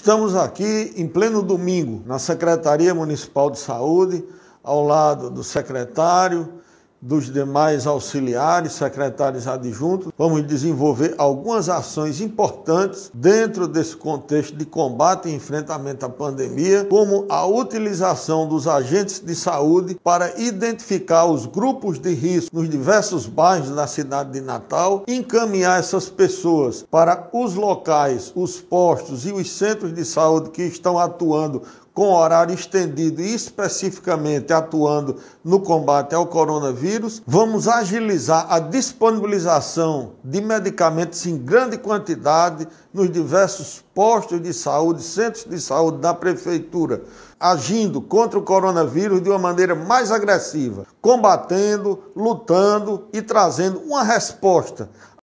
Estamos aqui em pleno domingo na Secretaria Municipal de Saúde, ao lado do secretário, dos demais auxiliares, secretários adjuntos, vamos desenvolver algumas ações importantes dentro desse contexto de combate e enfrentamento à pandemia, como a utilização dos agentes de saúde para identificar os grupos de risco nos diversos bairros da cidade de Natal, encaminhar essas pessoas para os locais, os postos e os centros de saúde que estão atuando com horário estendido e especificamente atuando no combate ao coronavírus coronavírus, vamos agilizar a disponibilização de medicamentos em grande quantidade nos diversos postos de saúde, centros de saúde da prefeitura, agindo contra o coronavírus de uma maneira mais agressiva, combatendo, lutando e trazendo uma resposta